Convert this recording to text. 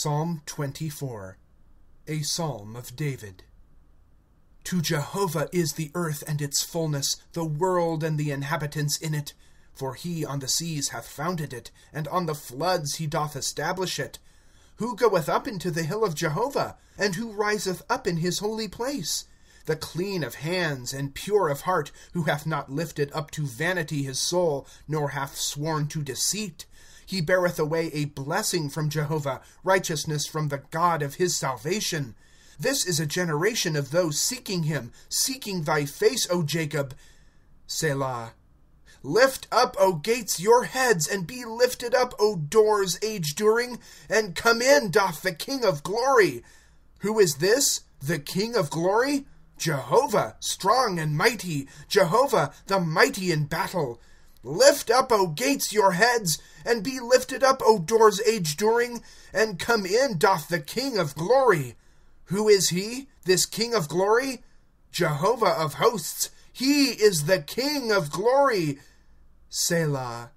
Psalm 24. A Psalm of David. To Jehovah is the earth and its fullness, the world and the inhabitants in it. For he on the seas hath founded it, and on the floods he doth establish it. Who goeth up into the hill of Jehovah? And who riseth up in his holy place? The clean of hands and pure of heart, who hath not lifted up to vanity his soul, nor hath sworn to deceit he beareth away a blessing from Jehovah, Righteousness from the God of his salvation. This is a generation of those seeking him, Seeking thy face, O Jacob. Selah. Lift up, O gates, your heads, and be lifted up, O doors age during And come in doth the King of glory. Who is this, the King of glory? Jehovah, strong and mighty, Jehovah, the mighty in battle. Lift up, O gates, your heads, and be lifted up, O doors age during, and come in doth the King of glory. Who is he, this King of glory? Jehovah of hosts, he is the King of glory. Selah.